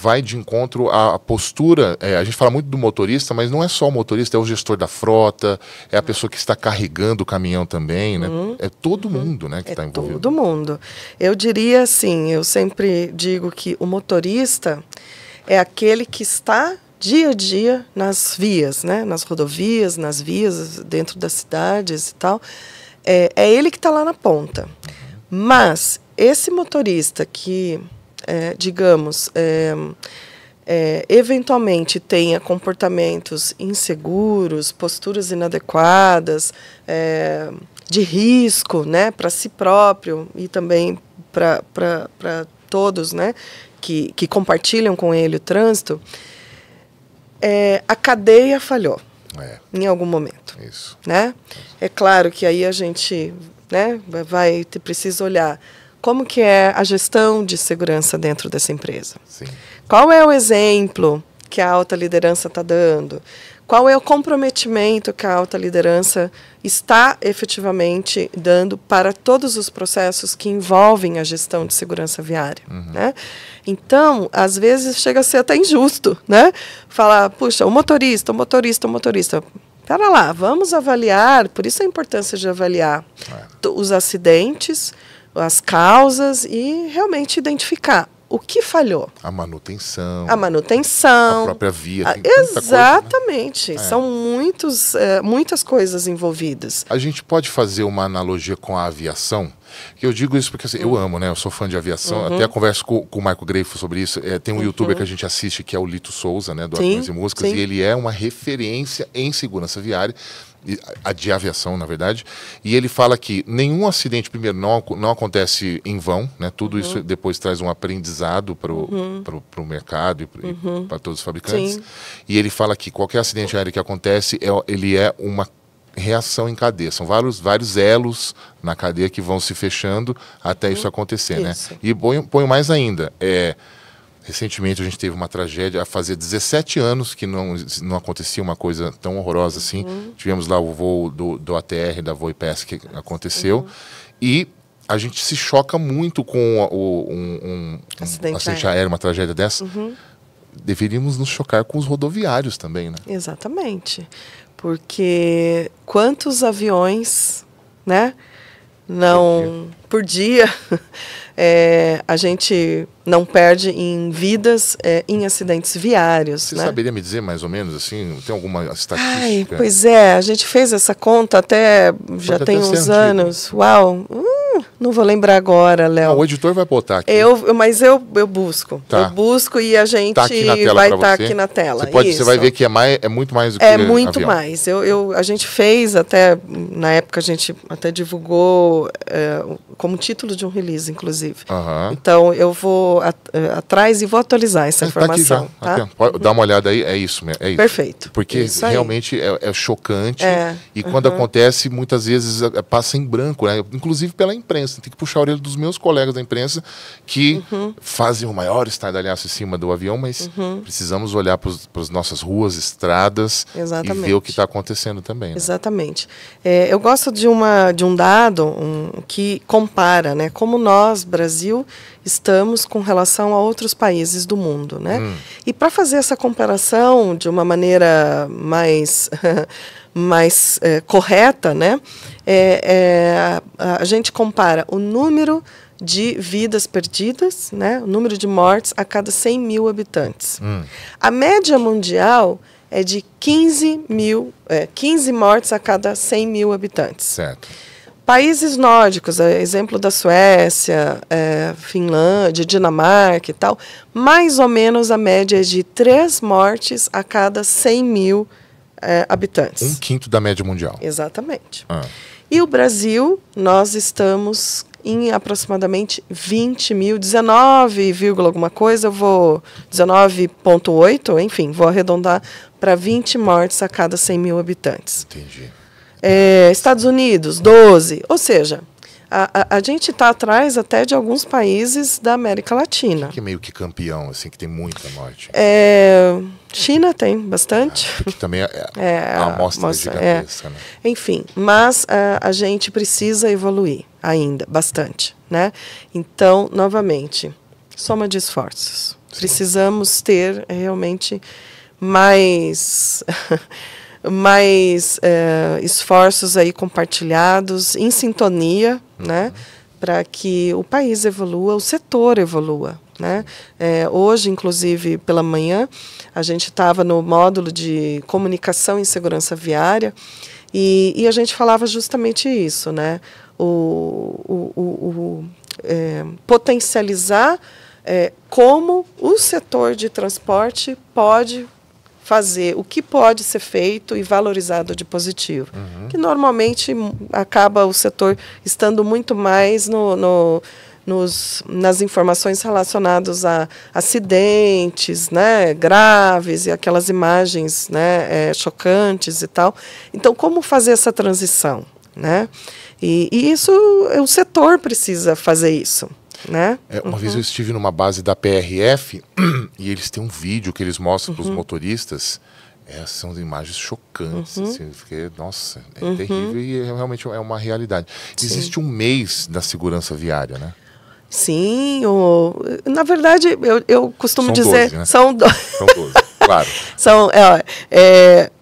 vai de encontro à postura. É, a gente fala muito do motorista, mas não é só o motorista, é o gestor da frota, é a pessoa que está carregando o caminhão também, né? Uhum. É todo uhum. mundo, né, que está é tá envolvido. Todo mundo. Eu diria assim, eu sempre digo que o motorista é aquele que está dia a dia nas vias, né? Nas rodovias, nas vias, dentro das cidades e tal. É, é ele que está lá na ponta. Uhum. Mas esse motorista que é, digamos, é, é, eventualmente tenha comportamentos inseguros, posturas inadequadas, é, de risco né, para si próprio e também para todos né, que, que compartilham com ele o trânsito, é, a cadeia falhou. É. Em algum momento. Isso. Né? É claro que aí a gente né, vai, precisa olhar como que é a gestão de segurança dentro dessa empresa. Sim. Qual é o exemplo que a alta liderança está dando? Qual é o comprometimento que a alta liderança está efetivamente dando para todos os processos que envolvem a gestão de segurança viária? Uhum. Né? Então, às vezes chega a ser até injusto, né? Falar, puxa, o motorista, o motorista, o motorista pera lá, vamos avaliar, por isso a importância de avaliar é. os acidentes, as causas e realmente identificar o que falhou? A manutenção. A manutenção. A própria via. Ah, a, exatamente. Coisa, né? É. São é. muitos, é, muitas coisas envolvidas. A gente pode fazer uma analogia com a aviação? eu digo isso porque assim, eu amo, né? Eu sou fã de aviação. Uhum. Até converso com, com o Marco Greifo sobre isso. É, tem um uhum. youtuber que a gente assiste que é o Lito Souza, né? Do Sim. Armas e Músicas. Sim. E ele é uma referência em segurança viária a de aviação, na verdade, e ele fala que nenhum acidente, primeiro, não, não acontece em vão, né? tudo uhum. isso depois traz um aprendizado para o uhum. mercado e para uhum. todos os fabricantes. Sim. E ele fala que qualquer acidente aéreo que acontece, é, ele é uma reação em cadeia. São vários, vários elos na cadeia que vão se fechando até uhum. isso acontecer. Né? Isso. Né? E ponho, ponho mais ainda, é Recentemente a gente teve uma tragédia, fazia 17 anos que não, não acontecia uma coisa tão horrorosa assim. Uhum. Tivemos lá o voo do, do ATR, da Voipes, que aconteceu. Uhum. E a gente se choca muito com o, um, um, acidente, um acidente aéreo. aéreo. uma tragédia dessa. Uhum. Deveríamos nos chocar com os rodoviários também, né? Exatamente. Porque quantos aviões, né? Não. Por dia. Por dia é, a gente não perde em vidas é, em acidentes viários. Você né? saberia me dizer mais ou menos assim? Tem alguma estatística? Ai, pois é, a gente fez essa conta até Pode já até tem uns antigo. anos. Uau! Hum, não vou lembrar agora, Léo. o editor vai botar aqui. Eu, mas eu, eu busco. Tá. Eu busco e a gente tá vai estar tá aqui na tela. Você, pode, você, vai ver que é, mais, é muito mais do que É muito avião. mais. Eu, eu, a gente fez até, na época, a gente até divulgou é, como título de um release, inclusive. Então, eu vou eh, atrás e vou atualizar essa é, informação. Tá aqui já. Tá? Dá tá? uma olhada aí, é isso mesmo. É isso. Perfeito. Porque é isso realmente é, é, chocante. É, e quando acontece, muitas vezes eh, passa em branco, né? inclusive pela imprensa imprensa, tem que puxar a orelha dos meus colegas da imprensa que uhum. fazem o maior estardalhaço em cima do avião, mas uhum. precisamos olhar para as nossas ruas, estradas Exatamente. e ver o que está acontecendo também. Né? Exatamente. É, eu gosto de, uma, de um dado um, que compara né, como nós, Brasil, estamos com relação a outros países do mundo. Né? Hum. E para fazer essa comparação de uma maneira mais. mais é, correta, né? É, é a gente compara o número de vidas perdidas, né? O número de mortes a cada 100 mil habitantes. Hum. A média mundial é de 15 mil, é, 15 mortes a cada 100 mil habitantes. Certo. Países nórdicos, é, exemplo da Suécia, é, Finlândia, Dinamarca e tal, mais ou menos a média é de 3 mortes a cada 100 mil habitantes é, habitantes. Um quinto da média mundial. Exatamente. Ah. E o Brasil, nós estamos em aproximadamente 20 mil, 19, alguma coisa, eu vou 19,8, enfim, vou arredondar para 20 mortes a cada 100 mil habitantes. Entendi. É, Estados Unidos, 12. Ou seja, a, a, a gente está atrás até de alguns países da América Latina. Que, que meio que campeão, assim, que tem muita morte. É, China tem bastante. também é, é, é a amostra mostra, é. gigantesca. É. Né? Enfim, mas a, ah, a gente precisa evoluir ainda bastante, né? Então, novamente, soma de esforços. Sim. Precisamos ter eh, realmente mais mais eh, esforços aí compartilhados em sintonia, né? uhum. né? Para que o país evolua, o setor evolua, né? É, hoje, inclusive, pela manhã, a gente estava no módulo de comunicação em segurança viária e, e a gente falava justamente isso, né? O, o, o, o é, potencializar é, como o setor de transporte pode fazer, o que pode ser feito e valorizado de positivo. Uhum. Que normalmente acaba o setor estando muito mais no, no nos, nas informações relacionadas a acidentes né, graves e aquelas imagens né, é, chocantes e tal. Então, como fazer essa transição? Né? E, e isso, o setor precisa fazer isso. Né? É, uma uhum. vez eu estive numa base da PRF e eles têm um vídeo que eles mostram uhum. para os motoristas. Essas é, são imagens chocantes. Uhum. Assim, porque, nossa, é uhum. terrível e é, realmente é uma realidade. Sim. Existe um mês da segurança viária, né? Sim, o... na verdade, eu, eu costumo são dizer. 12, né? São, do... são 12, claro. são, é,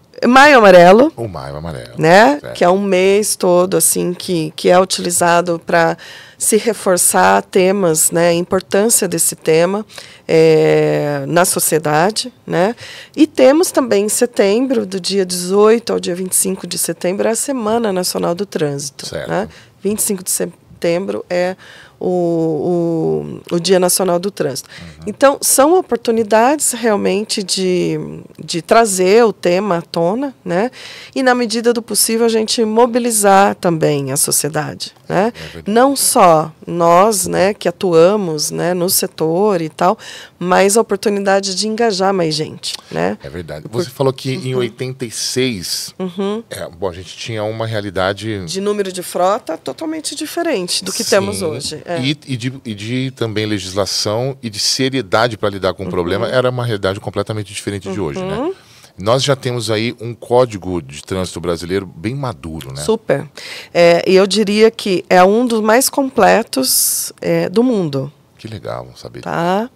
é, Maio Amarelo. O Maio Amarelo. Né? Certo. Que é um mês todo, assim, que, que é utilizado para se reforçar temas, né? A importância desse tema é, na sociedade, né? E temos também em setembro, do dia 18 ao dia 25 de setembro, é a Semana Nacional do Trânsito. Né? Certo. Né? 25 de setembro é o, o, o Dia Nacional do Trânsito. Uhum. Então, são oportunidades realmente de, de trazer o tema à tona, né? E, na medida do possível, a gente mobilizar também a sociedade, né? É Não só nós, né, que atuamos né, no setor e tal, mas a oportunidade de engajar mais gente, né? É verdade. Você Por... falou que uhum. em 86, uhum. É, bom, a gente tinha uma realidade... De número de frota totalmente diferente do que Sim. temos hoje. É. E, e, de, e, de, também legislação e de seriedade para lidar com o uhum. problema era uma realidade completamente diferente uhum. de hoje, né? Uhum. Nós já temos aí um código de trânsito brasileiro bem maduro, né? Super. É, e eu diria que é um dos mais completos é, do mundo. Que legal, saber. Tá.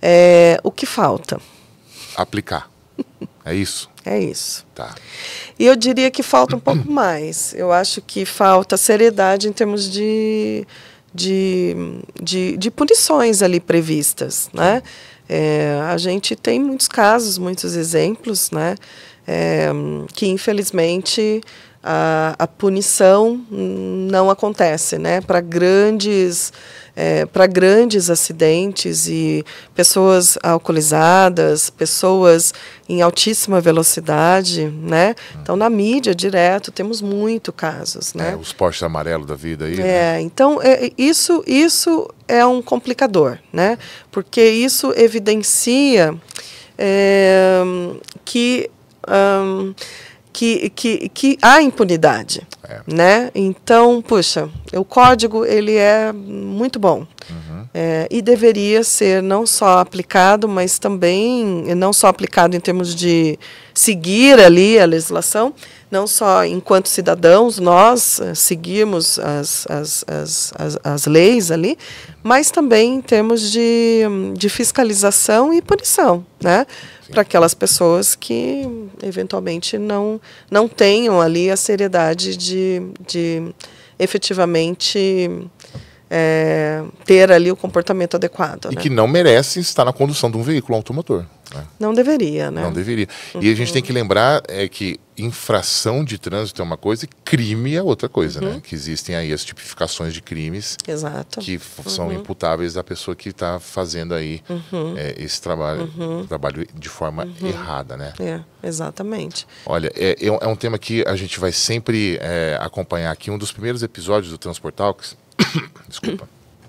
É, o que falta? Aplicar. É isso? É isso. Tá. E eu diria que falta um pouco mais. Eu acho que falta seriedade em termos de de, de, de punições ali previstas, né? É, a gente tem muitos casos, muitos exemplos, né? É, que infelizmente a, a punição não acontece, né? Para grandes, é, para grandes acidentes e pessoas alcoolizadas, pessoas em altíssima velocidade, né? Então na mídia direto temos muito casos, né? É, os postes amarelos da vida aí. Né? É, né? então é, isso isso é um complicador, né? Porque isso evidencia é, que um, que, que, que há impunidade, é. né? Então, puxa, o código ele é muito bom uhum. é, e deveria ser não só aplicado, mas também não só aplicado em termos de seguir ali a legislação, não só enquanto cidadãos nós eh, seguimos as, as, as, as, as leis ali, mas também em termos de, de fiscalização e punição, né? para aquelas pessoas que eventualmente não, não tenham ali a seriedade de, de efetivamente é, ter ali o comportamento adequado. E né? que não merece estar na condução de um veículo automotor. Né? Não deveria, né? Não deveria. Uhum. E a gente tem que lembrar é, que infração de trânsito é uma coisa e crime é outra coisa, né? uhum. né? Que existem aí as tipificações de crimes Exato. que uhum. são imputáveis à pessoa que está fazendo aí uhum. é, esse trabalho, uhum. trabalho de forma uhum. errada, né? É, exatamente. Olha, é, é, um é tema que a gente vai sempre é, acompanhar aqui. Um dos primeiros episódios do Transportalks, desculpa,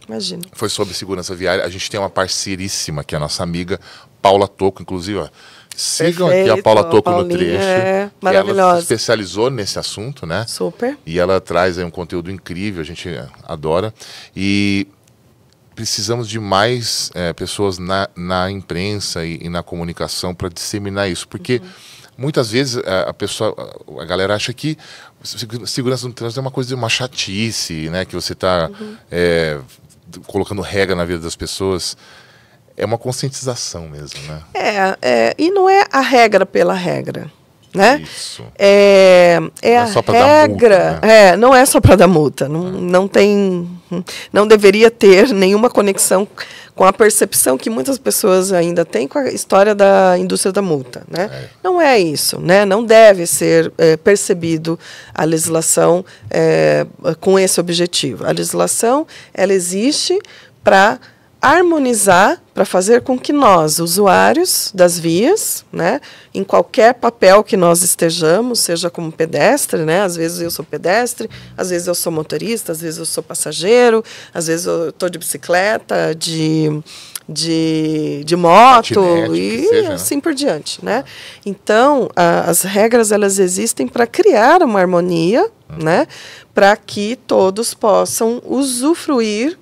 Imagina. Foi sobre segurança viária. A gente tem uma parceiríssima, que é a nossa amiga Paula Toco, inclusive. sigam Perfeito, aqui a Paula Toco no trecho. É, maravilhosa. Ela se especializou nesse assunto, né? Super. E ela traz aí um conteúdo incrível, a gente é, adora. E precisamos de mais é, pessoas na, na imprensa e, e na comunicação para disseminar isso, porque uhum. muitas vezes a, é, a, pessoa, a galera acha que segurança no trânsito é uma coisa, uma chatice, né? Que você está uhum. é, colocando regra na vida das pessoas. É uma conscientização mesmo, né? É, é e não é a regra pela regra né? Isso. É, é não é a regra. Multa, né? É, não é só para dar multa. Não, uhum. não tem, não deveria ter nenhuma conexão com a percepção que muitas pessoas ainda têm com a história da indústria da multa. Né? É. Não é isso, né? não deve ser é, percebido a legislação é, com esse objetivo. A legislação ela existe para harmonizar para fazer com que nós, usuários das vias, né, em qualquer papel que nós estejamos, seja como pedestre, né, às vezes eu sou pedestre, às vezes eu sou motorista, às vezes eu sou passageiro, às vezes eu estou de bicicleta, de, de, de moto e seja, né? assim né? por diante, né? Então, a, as regras elas existem para criar uma harmonia, hum. né, para que todos possam usufruir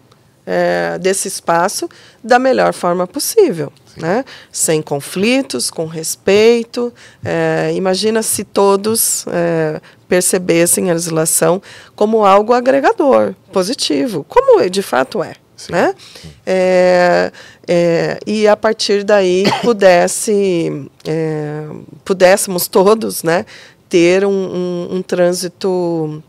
é, desse espaço da melhor forma possível. Né? Sem conflitos, com respeito. É, imagina se todos é, percebessem a legislação como algo agregador, positivo, como de fato é. Né? É, é, e a partir daí pudesse, é, pudéssemos todos né, ter um, um, um trânsito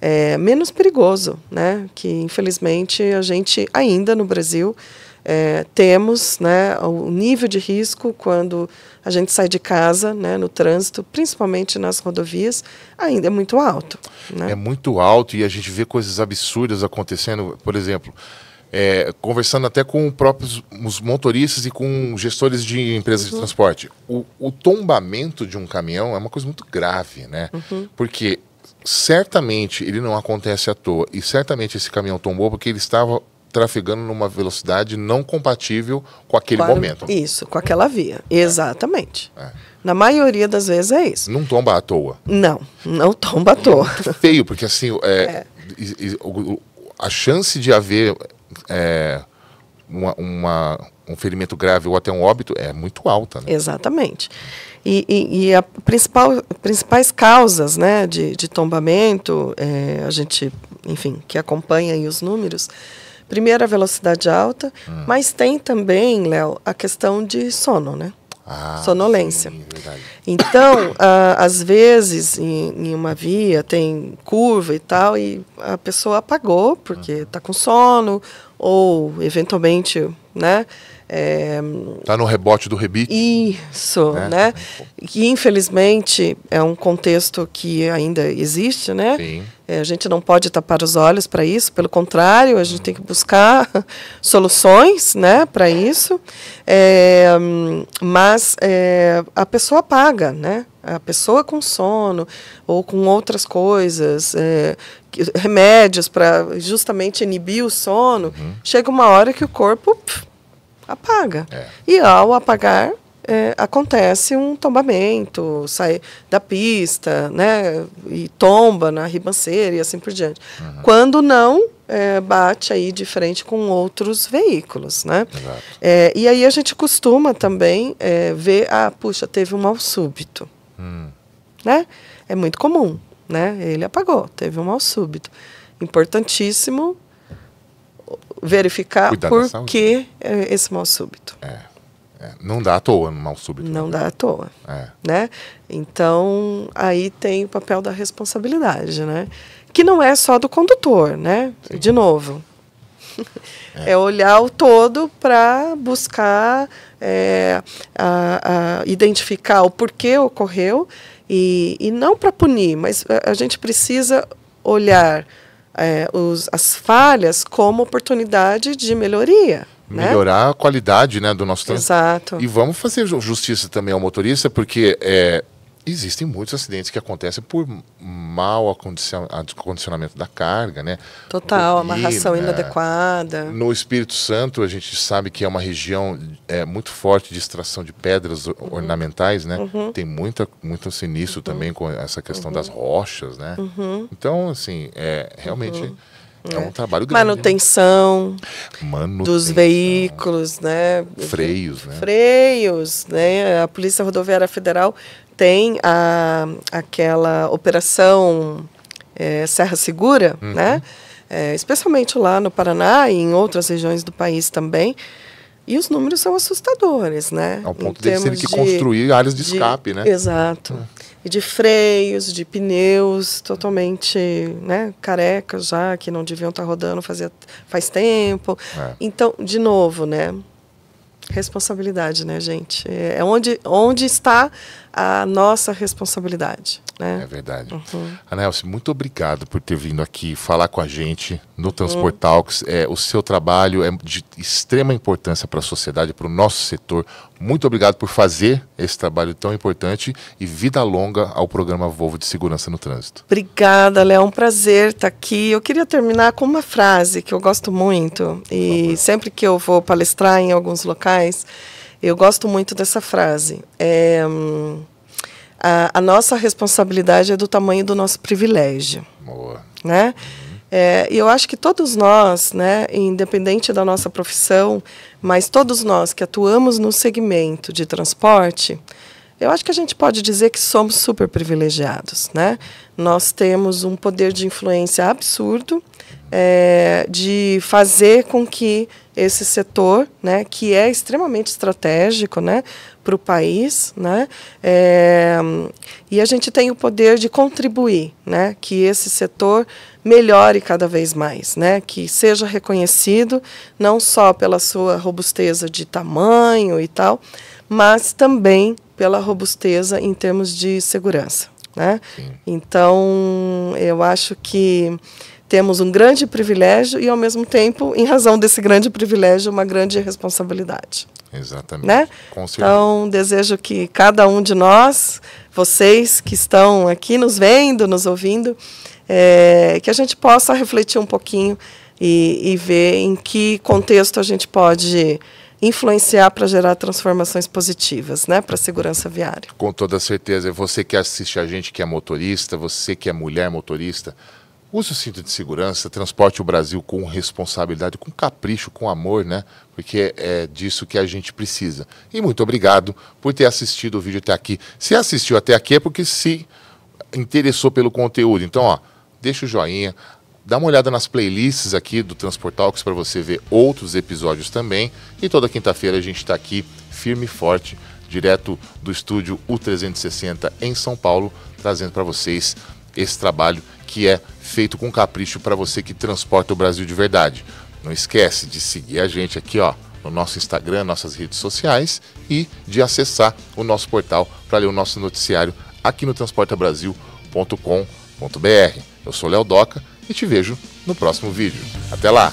é, menos perigoso, né? Que infelizmente a gente ainda no Brasil é, temos, né, o nível de risco quando a gente sai de casa, né, no trânsito, principalmente nas rodovias, ainda é muito alto. Né? É muito alto e a gente vê coisas absurdas acontecendo, por exemplo. É, conversando até com próprios os motoristas e com gestores de empresas uhum. de transporte. O, o, tombamento de um caminhão é uma coisa muito grave, né? Uhum. Porque certamente ele não acontece à toa e certamente esse caminhão tombou porque ele estava trafegando numa velocidade não compatível com aquele momento. Isso, com aquela via. É. Exatamente. É. Na maioria das vezes é isso. Não tomba à toa. Não, não tomba à é toa. É feio, porque assim, é, é. a chance de haver uma, uma, um ferimento grave ou até um óbito é muito alta. Né? Exatamente. E, e, e a principal, principais causas né, de, de tombamento, é, a gente, enfim, que acompanha aí os números, primeiro a velocidade alta, hum. mas tem também, Léo, a questão de sono, né? Ah, sonolência. Sim, então, às vezes, em, em, uma via tem curva e tal, e a pessoa apagou porque está uhum. com sono, ou eventualmente, né? É... Tá no rebote do rebite. Isso, né? né? Que infelizmente é um contexto que ainda existe, né? Sim. É, a gente não pode tapar os olhos para isso, pelo contrário, a gente tem que buscar soluções né, para isso. É, mas é, a pessoa paga, né? A pessoa com sono ou com outras coisas, é, remédios para justamente inibir o sono, uhum. chega uma hora que o corpo pff, apaga. É. E ao apagar, é, acontece um tombamento, sai da pista, né, e tomba na ribanceira e assim por diante. Uhum. Quando não, é, bate aí de frente com outros veículos, né? É, e aí a gente costuma também é, ver, ah, puxa, teve um mal súbito, hum. né? É muito comum, né? Ele apagou, teve um mal súbito. Importantíssimo verificar Cuidar por que eh, esse mal súbito. É. É, não dá à toa mal súbito. Não né? dá à toa. É. Né? Então, aí tem o papel da responsabilidade, né? Que não é só do condutor, né? Sim. De novo. É. é. olhar o todo para buscar eh, a, a identificar o porquê ocorreu e, e não para punir, mas a, a gente precisa olhar é, os, as falhas como oportunidade de melhoria. Né? Melhorar né? a qualidade né, do nosso trânsito. Exato. E vamos fazer justiça também ao motorista, porque é, existem muitos acidentes que acontecem por mau acondicionamento da carga, né? Total, amarração inadequada. No Espírito Santo, a gente sabe que é uma região é, muito forte de extração de pedras uhum. ornamentais, né? Uhum. Tem muita, muito sinistro uhum. também com essa questão uhum. das rochas, né? Uhum. Então, assim, é, realmente uhum. É um é. trabalho grande. Manutenção, Manutenção dos veículos, né? Freios, né? Freios, né? A Polícia Rodoviária Federal tem a, aquela operação é, Serra Segura, uhum. né? É, especialmente lá no Paraná e em outras regiões do país também. E os números são assustadores, né? Ao ponto de ter que construir áreas de escape, né? Exato. Hum e de freios, de pneus totalmente né, carecas já, que não deviam estar tá rodando fazia, faz tempo. É. Então, de novo, né? Responsabilidade, né, gente? É onde, onde está a nossa responsabilidade. Né? É verdade. Uhum. Anelce, muito obrigado por ter vindo aqui falar com a gente no Transport Talks. Uhum. É, o seu trabalho é de extrema importância para a sociedade, para o nosso setor. Muito obrigado por fazer esse trabalho tão importante e vida longa ao programa Volvo de Segurança no Trânsito. Obrigada, Léo. É um prazer estar aqui. Eu queria terminar com uma frase que eu gosto muito e sempre que eu vou palestrar em alguns locais, eu gosto muito dessa frase. É, hum, a, a nossa responsabilidade é do tamanho do nosso privilégio. Boa. Né? É, e eu acho que todos nós, né, independente da nossa profissão, mas todos nós que atuamos no segmento de transporte, eu acho que a gente pode dizer que somos super privilegiados. Né? Nós temos um poder de influência absurdo é, de fazer com que esse setor, né, que é extremamente estratégico né, para o país, né, é, e a gente tem o poder de contribuir, né, que esse setor melhore cada vez mais, né? Que seja reconhecido não só pela sua robusteza de tamanho e tal, mas também pela robusteza em termos de segurança, né? Sim. Então, eu acho que temos um grande privilégio e ao mesmo tempo, em razão desse grande privilégio, uma grande responsabilidade. Exatamente. Né? Então, desejo que cada um de nós vocês que estão aqui nos vendo, nos ouvindo, é, que a gente possa refletir um pouquinho e, e ver em que contexto a gente pode influenciar para gerar transformações positivas, né, para a segurança viária. Com toda certeza, você que assiste a gente que é motorista, você que é mulher motorista, Use o cinto de segurança, transporte o Brasil com responsabilidade, com capricho, com amor, né? Porque é disso que a gente precisa. E muito obrigado por ter assistido o vídeo até aqui. Se assistiu até aqui é porque se interessou pelo conteúdo. Então, ó, deixa o joinha, dá uma olhada nas playlists aqui do Transportalx para você ver outros episódios também. E toda quinta-feira a gente está aqui firme e forte, direto do estúdio U360 em São Paulo, trazendo para vocês esse trabalho que é feito com capricho para você que transporta o Brasil de verdade. Não esquece de seguir a gente aqui, ó, no nosso Instagram, nossas redes sociais e de acessar o nosso portal para ler o nosso noticiário aqui no transportabrasil.com.br. Eu sou Léo Doca e te vejo no próximo vídeo. Até lá!